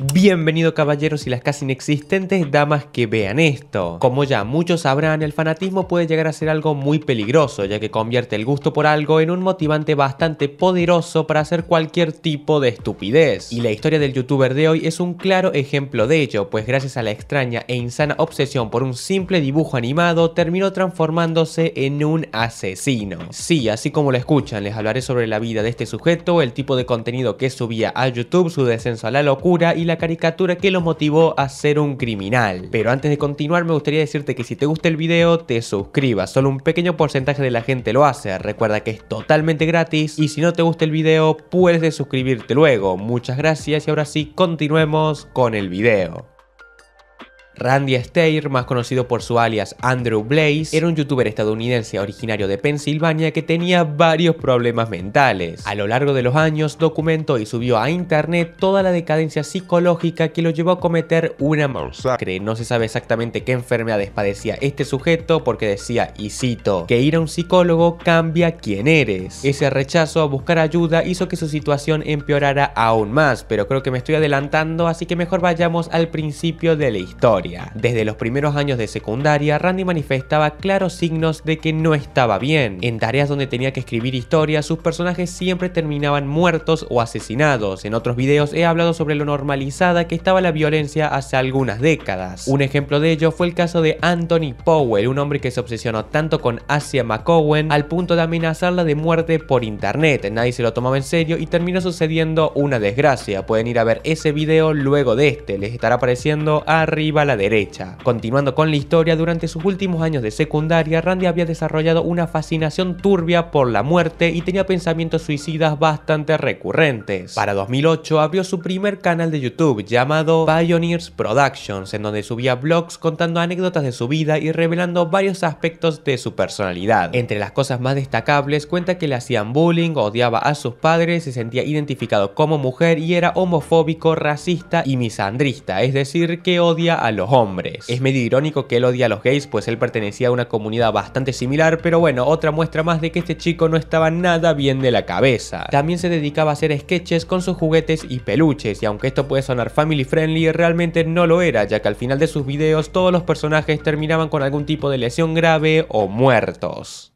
Bienvenido caballeros y las casi inexistentes damas que vean esto. Como ya muchos sabrán, el fanatismo puede llegar a ser algo muy peligroso, ya que convierte el gusto por algo en un motivante bastante poderoso para hacer cualquier tipo de estupidez. Y la historia del youtuber de hoy es un claro ejemplo de ello, pues gracias a la extraña e insana obsesión por un simple dibujo animado, terminó transformándose en un asesino. Sí, así como lo escuchan, les hablaré sobre la vida de este sujeto, el tipo de contenido que subía a YouTube, su descenso a la locura y la caricatura que lo motivó a ser un criminal. Pero antes de continuar me gustaría decirte que si te gusta el video te suscribas, solo un pequeño porcentaje de la gente lo hace, recuerda que es totalmente gratis y si no te gusta el video puedes suscribirte luego. Muchas gracias y ahora sí continuemos con el video. Randy Steyer, más conocido por su alias Andrew Blaze, era un youtuber estadounidense originario de Pensilvania que tenía varios problemas mentales. A lo largo de los años documentó y subió a internet toda la decadencia psicológica que lo llevó a cometer una masacre. No se sabe exactamente qué enfermedades padecía este sujeto porque decía, y cito, que ir a un psicólogo cambia quién eres. Ese rechazo a buscar ayuda hizo que su situación empeorara aún más, pero creo que me estoy adelantando así que mejor vayamos al principio de la historia. Desde los primeros años de secundaria, Randy manifestaba claros signos de que no estaba bien. En tareas donde tenía que escribir historias, sus personajes siempre terminaban muertos o asesinados. En otros videos he hablado sobre lo normalizada que estaba la violencia hace algunas décadas. Un ejemplo de ello fue el caso de Anthony Powell, un hombre que se obsesionó tanto con Asia McCowen al punto de amenazarla de muerte por internet. Nadie se lo tomaba en serio y terminó sucediendo una desgracia. Pueden ir a ver ese video luego de este, les estará apareciendo arriba la derecha. Continuando con la historia, durante sus últimos años de secundaria, Randy había desarrollado una fascinación turbia por la muerte y tenía pensamientos suicidas bastante recurrentes. Para 2008 abrió su primer canal de YouTube llamado Pioneers Productions, en donde subía blogs contando anécdotas de su vida y revelando varios aspectos de su personalidad. Entre las cosas más destacables cuenta que le hacían bullying, odiaba a sus padres, se sentía identificado como mujer y era homofóbico, racista y misandrista, es decir, que odia a los hombres. Es medio irónico que él odia a los gays, pues él pertenecía a una comunidad bastante similar, pero bueno, otra muestra más de que este chico no estaba nada bien de la cabeza. También se dedicaba a hacer sketches con sus juguetes y peluches, y aunque esto puede sonar family friendly, realmente no lo era, ya que al final de sus videos todos los personajes terminaban con algún tipo de lesión grave o muertos.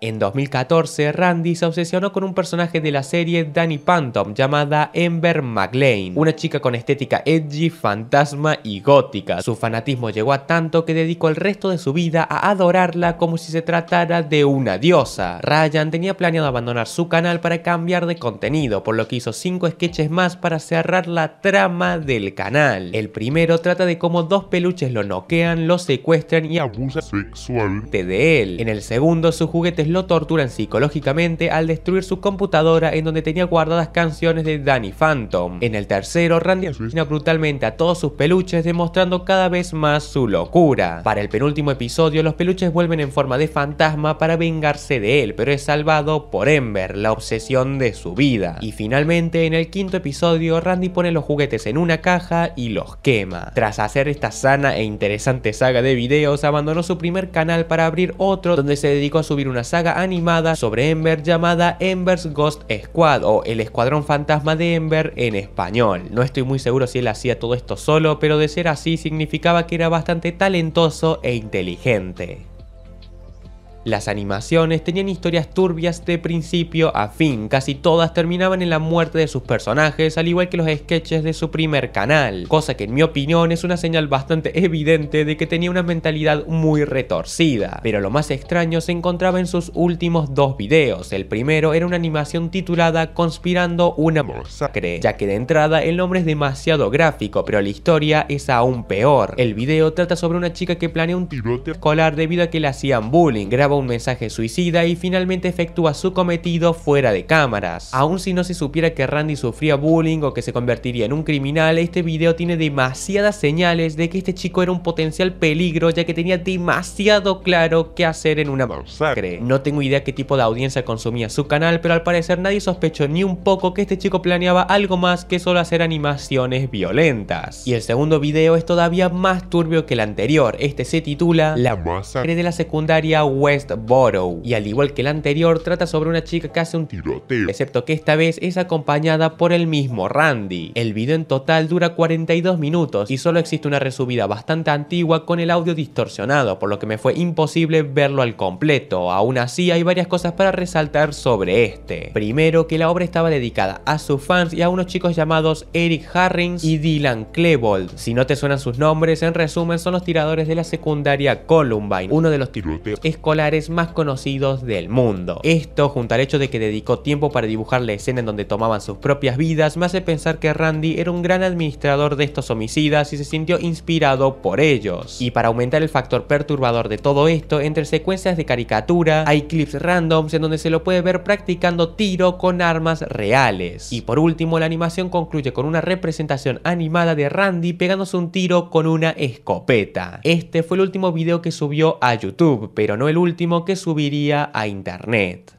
En 2014, Randy se obsesionó con un personaje de la serie Danny Phantom llamada Ember McLean, una chica con estética edgy, fantasma y gótica. Su fanatismo llegó a tanto que dedicó el resto de su vida a adorarla como si se tratara de una diosa. Ryan tenía planeado abandonar su canal para cambiar de contenido, por lo que hizo 5 sketches más para cerrar la trama del canal. El primero trata de cómo dos peluches lo noquean, lo secuestran y abusan sexualmente de él. En el segundo, su juguete lo torturan psicológicamente al destruir su computadora en donde tenía guardadas canciones de Danny Phantom. En el tercero, Randy asesina brutalmente a todos sus peluches demostrando cada vez más su locura. Para el penúltimo episodio, los peluches vuelven en forma de fantasma para vengarse de él, pero es salvado por Ember, la obsesión de su vida. Y finalmente, en el quinto episodio, Randy pone los juguetes en una caja y los quema. Tras hacer esta sana e interesante saga de videos, abandonó su primer canal para abrir otro donde se dedicó a subir una saga animada sobre Ember llamada Ember's Ghost Squad o El Escuadrón Fantasma de Ember en español. No estoy muy seguro si él hacía todo esto solo, pero de ser así significaba que era bastante talentoso e inteligente. Las animaciones tenían historias turbias de principio a fin, casi todas terminaban en la muerte de sus personajes, al igual que los sketches de su primer canal, cosa que en mi opinión es una señal bastante evidente de que tenía una mentalidad muy retorcida. Pero lo más extraño se encontraba en sus últimos dos videos, el primero era una animación titulada Conspirando una masacre, ya que de entrada el nombre es demasiado gráfico, pero la historia es aún peor. El video trata sobre una chica que planea un tiroteo escolar debido a que le hacían bullying, un mensaje suicida y finalmente efectúa su cometido fuera de cámaras. Aun si no se supiera que Randy sufría bullying o que se convertiría en un criminal, este video tiene demasiadas señales de que este chico era un potencial peligro ya que tenía demasiado claro qué hacer en una masacre. No tengo idea qué tipo de audiencia consumía su canal, pero al parecer nadie sospechó ni un poco que este chico planeaba algo más que solo hacer animaciones violentas. Y el segundo video es todavía más turbio que el anterior, este se titula La masacre de la secundaria West Borrow y al igual que el anterior, trata sobre una chica que hace un tiroteo, excepto que esta vez es acompañada por el mismo Randy. El video en total dura 42 minutos y solo existe una resubida bastante antigua con el audio distorsionado, por lo que me fue imposible verlo al completo. Aún así, hay varias cosas para resaltar sobre este. Primero, que la obra estaba dedicada a sus fans y a unos chicos llamados Eric Harrings y Dylan Klebold. Si no te suenan sus nombres, en resumen son los tiradores de la secundaria Columbine, uno de los tiroteos escolares más conocidos del mundo. Esto, junto al hecho de que dedicó tiempo para dibujar la escena en donde tomaban sus propias vidas, me hace pensar que Randy era un gran administrador de estos homicidas y se sintió inspirado por ellos. Y para aumentar el factor perturbador de todo esto, entre secuencias de caricatura, hay clips randoms en donde se lo puede ver practicando tiro con armas reales. Y por último, la animación concluye con una representación animada de Randy pegándose un tiro con una escopeta. Este fue el último video que subió a YouTube, pero no el último último que subiría a Internet.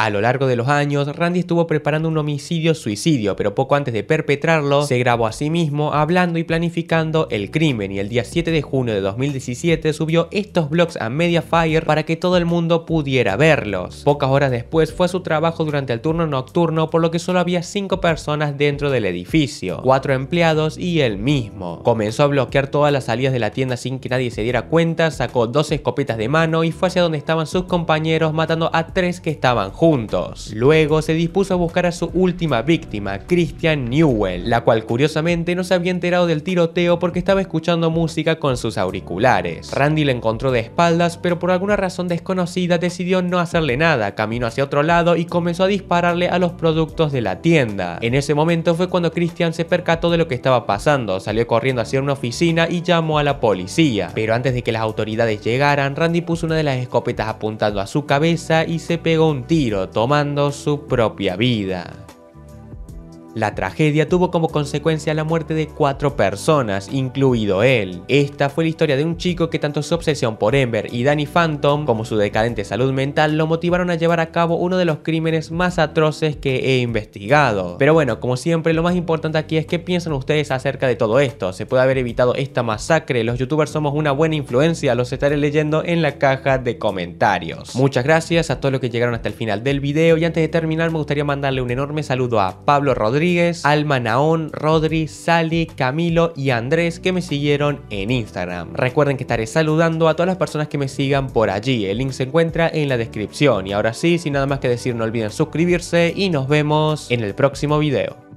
A lo largo de los años, Randy estuvo preparando un homicidio-suicidio, pero poco antes de perpetrarlo, se grabó a sí mismo hablando y planificando el crimen y el día 7 de junio de 2017 subió estos blogs a Mediafire para que todo el mundo pudiera verlos. Pocas horas después fue a su trabajo durante el turno nocturno, por lo que solo había 5 personas dentro del edificio, 4 empleados y él mismo. Comenzó a bloquear todas las salidas de la tienda sin que nadie se diera cuenta, sacó dos escopetas de mano y fue hacia donde estaban sus compañeros matando a tres que estaban juntos. Luego se dispuso a buscar a su última víctima, Christian Newell, la cual curiosamente no se había enterado del tiroteo porque estaba escuchando música con sus auriculares. Randy le encontró de espaldas, pero por alguna razón desconocida decidió no hacerle nada, caminó hacia otro lado y comenzó a dispararle a los productos de la tienda. En ese momento fue cuando Christian se percató de lo que estaba pasando, salió corriendo hacia una oficina y llamó a la policía. Pero antes de que las autoridades llegaran, Randy puso una de las escopetas apuntando a su cabeza y se pegó un tiro tomando su propia vida. La tragedia tuvo como consecuencia la muerte de cuatro personas, incluido él. Esta fue la historia de un chico que tanto su obsesión por Ember y Danny Phantom como su decadente salud mental lo motivaron a llevar a cabo uno de los crímenes más atroces que he investigado. Pero bueno, como siempre, lo más importante aquí es qué piensan ustedes acerca de todo esto. ¿Se puede haber evitado esta masacre? Los youtubers somos una buena influencia, los estaré leyendo en la caja de comentarios. Muchas gracias a todos los que llegaron hasta el final del video y antes de terminar me gustaría mandarle un enorme saludo a Pablo Rodríguez Alma Naón, Rodri, Sally, Camilo y Andrés que me siguieron en Instagram. Recuerden que estaré saludando a todas las personas que me sigan por allí. El link se encuentra en la descripción. Y ahora sí, sin nada más que decir, no olviden suscribirse y nos vemos en el próximo video.